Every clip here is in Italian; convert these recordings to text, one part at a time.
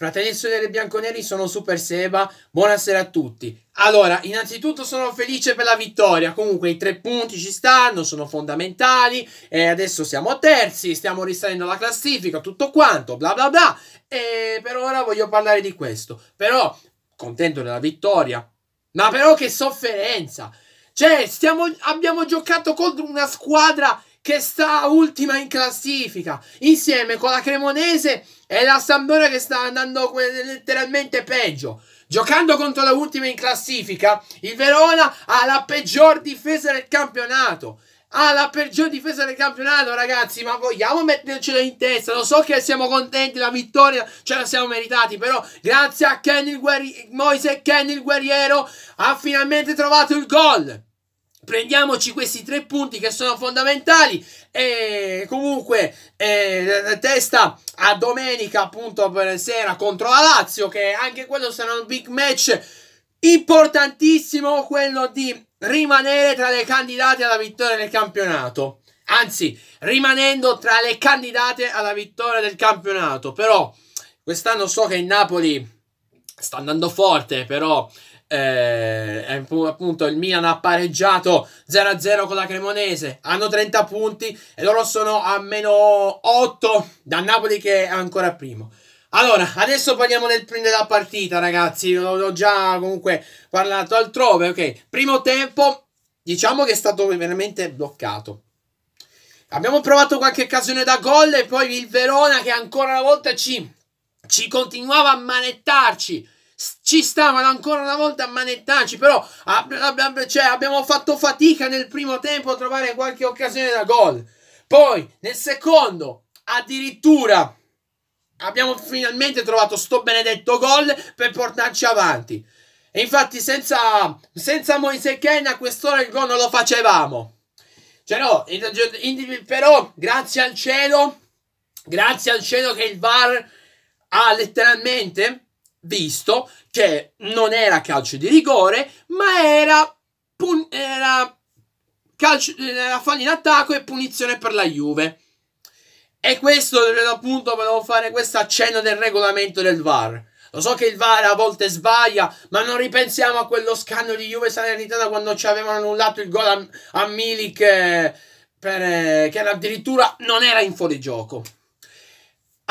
Fratelli e sorelle bianconeri, sono Super Seba. Buonasera a tutti. Allora, innanzitutto sono felice per la vittoria. Comunque, i tre punti ci stanno, sono fondamentali. E adesso siamo terzi, stiamo risalendo la classifica, tutto quanto, bla bla bla. E per ora voglio parlare di questo. Però, contento della vittoria. Ma però che sofferenza! Cioè, stiamo, abbiamo giocato contro una squadra che sta ultima in classifica, insieme con la Cremonese è la Sampdoria che sta andando letteralmente peggio. Giocando contro la ultima in classifica, il Verona ha la peggior difesa del campionato. Ha la peggior difesa del campionato, ragazzi. Ma vogliamo mettercela in testa? Lo so che siamo contenti, la vittoria ce la siamo meritati. Però, grazie a Kenny Guerri- Moise Kenny il Guerriero, ha finalmente trovato il gol prendiamoci questi tre punti che sono fondamentali e comunque eh, testa a domenica appunto per sera contro la Lazio che anche quello sarà un big match importantissimo quello di rimanere tra le candidate alla vittoria del campionato anzi rimanendo tra le candidate alla vittoria del campionato però quest'anno so che il Napoli sta andando forte però eh, appunto il Milan ha pareggiato 0-0 con la Cremonese, hanno 30 punti e loro sono a meno 8 da Napoli che è ancora primo. Allora, adesso parliamo del, della partita, ragazzi. L'ho già comunque parlato altrove. Ok, primo tempo, diciamo che è stato veramente bloccato. Abbiamo provato qualche occasione da gol e poi il Verona che ancora una volta ci, ci continuava a manettarci ci stavano ancora una volta a manettarci, però cioè, abbiamo fatto fatica nel primo tempo a trovare qualche occasione da gol. Poi nel secondo addirittura abbiamo finalmente trovato sto benedetto gol per portarci avanti. E infatti senza, senza Moise Ken a quest'ora il gol non lo facevamo. Cioè no, però grazie al cielo, grazie al cielo che il VAR ha letteralmente visto che non era calcio di rigore, ma era, pun- era calcio, era fallo in attacco e punizione per la Juve. E questo appunto volevo fare questo accenno del regolamento del VAR. Lo so che il VAR a volte sbaglia, ma non ripensiamo a quello scanno di Juve Salernitana quando ci avevano annullato il gol a, a Milik eh, per, eh, che addirittura non era in fuorigioco.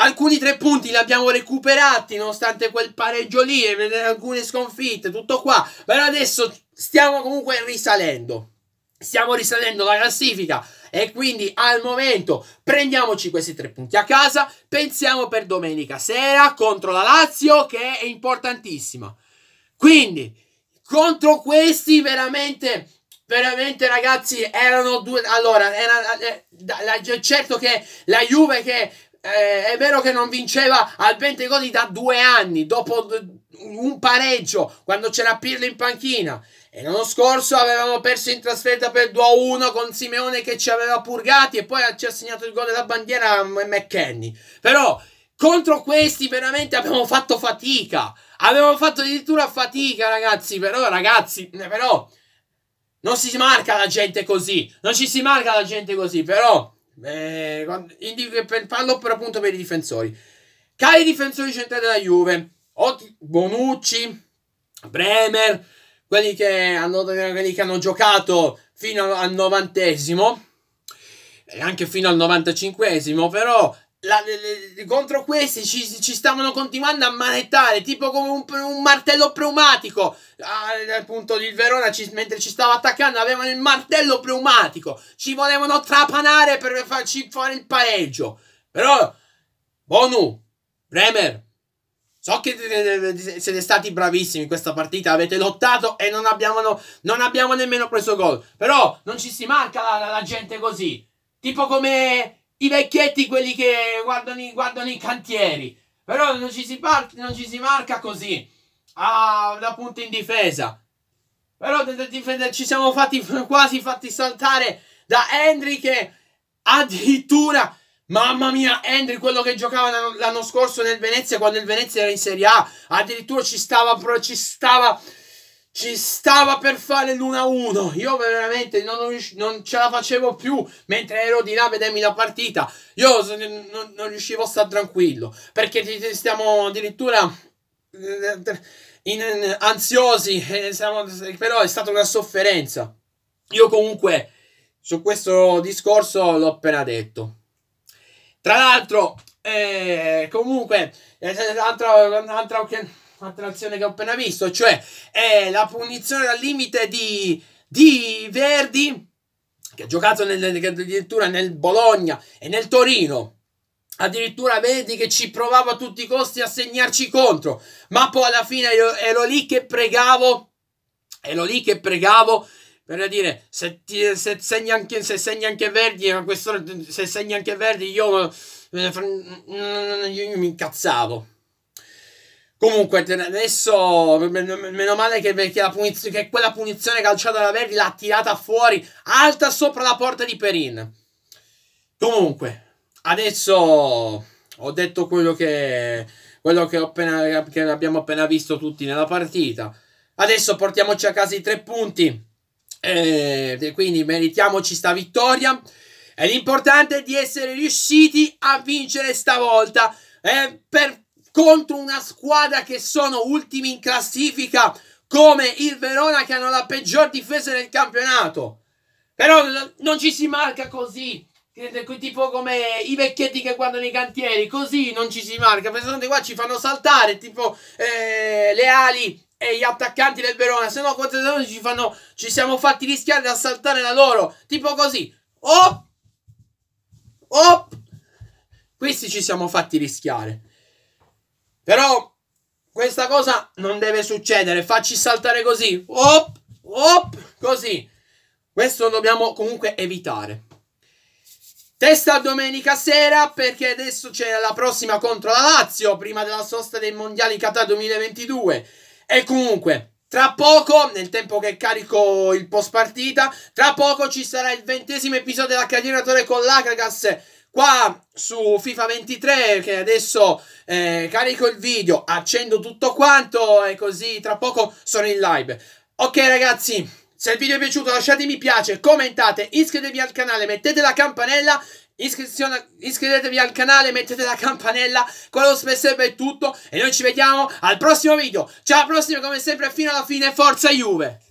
Alcuni tre punti li abbiamo recuperati nonostante quel pareggio lì e alcune sconfitte, tutto qua. Però adesso stiamo comunque risalendo. Stiamo risalendo la classifica e quindi al momento prendiamoci questi tre punti a casa. Pensiamo per domenica sera contro la Lazio che è importantissima. Quindi contro questi veramente veramente ragazzi erano due allora era, era, eh, certo che la Juve che eh, è vero che non vinceva al Pentecoti da due anni, dopo un pareggio, quando c'era Pirlo in panchina. E l'anno scorso avevamo perso in trasferta per 2-1 con Simeone che ci aveva purgati e poi ci ha segnato il gol della bandiera McKenny. Però contro questi veramente abbiamo fatto fatica. Abbiamo fatto addirittura fatica, ragazzi. Però, ragazzi, eh, però non si marca la gente così. Non ci si marca la gente così, però eh, fallo per appunto per i difensori. Cari difensori centrali della Juve, Bonucci, Bremer, quelli che hanno, quelli che hanno giocato fino al novantesimo, e anche fino al 95 però la, le, le, contro questi ci, ci, stavano continuando a manettare tipo come un, un martello pneumatico ah, appunto il Verona ci, mentre ci stava attaccando avevano il martello pneumatico ci volevano trapanare per farci fare il pareggio però Bonu Bremer So che siete stati bravissimi in questa partita, avete lottato e non abbiamo, no, non abbiamo nemmeno preso gol. Però non ci si manca la, la, la gente così. Tipo come i vecchietti quelli che guardano, guardano i cantieri. Però non ci, si par- non ci si marca così. da punto in difesa. Però ci siamo fatti quasi fatti saltare da Henry che addirittura... Mamma mia, Henry, quello che giocava l'anno scorso nel Venezia, quando il Venezia era in Serie A, addirittura ci stava, ci stava ci stava per fare l'1-1. Io veramente non, non, ce la facevo più mentre ero di là a vedermi la partita. Io non, non riuscivo a stare tranquillo. Perché stiamo addirittura eh, in, in, ansiosi. Eh, siamo, però è stata una sofferenza. Io comunque su questo discorso l'ho appena detto. Tra l'altro, eh, comunque, eh, un'altra, un'altra, attrazione che ho appena visto, cioè è la punizione al limite di, di Verdi che ha giocato nel, addirittura nel Bologna e nel Torino. Addirittura vedi che ci provavo a tutti i costi a segnarci contro, ma poi alla fine io, ero lì che pregavo, ero lì che pregavo per dire se, ti, se segna, anche, se segna anche Verdi, se segna anche Verdi io, eh, mm, mm, mm, io mi incazzavo. Comunque, adesso meno male che, che, puniz che quella punizione calciata da Verdi l'ha tirata fuori, alta sopra la porta di Perin. Comunque, adesso ho detto quello che, quello che, appena, che abbiamo appena visto tutti nella partita. Adesso portiamoci a casa i tre punti, eh, quindi meritiamoci sta vittoria. E l'importante è di essere riusciti a vincere stavolta. Eh, per contro una squadra che sono ultimi in classifica come il Verona che hanno la peggior difesa del campionato. Però non ci si marca così, tipo come i vecchietti che guardano i cantieri, così non ci si marca, perché che qua ci fanno saltare tipo eh, le ali e gli attaccanti del Verona, se no quante ci fanno ci siamo fatti rischiare di saltare la loro, tipo così. Op! Op! Questi ci siamo fatti rischiare. Però questa cosa non deve succedere. Facci saltare così. Op, op, così. Questo dobbiamo comunque evitare. Testa domenica sera perché adesso c'è la prossima contro la Lazio, prima della sosta dei mondiali Qatar 2022. E comunque, tra poco, nel tempo che carico il post partita, tra poco ci sarà il ventesimo episodio della Cagliaratore con l'Agragas Qua su FIFA 23 che adesso eh, carico il video, accendo tutto quanto e così tra poco sono in live. Ok ragazzi, se il video è piaciuto lasciate mi piace, commentate, iscrivetevi al canale, mettete la campanella iscrivetevi al canale, mettete la campanella, con lo spessebbe è tutto e noi ci vediamo al prossimo video. Ciao alla prossima come sempre fino alla fine, forza Juve!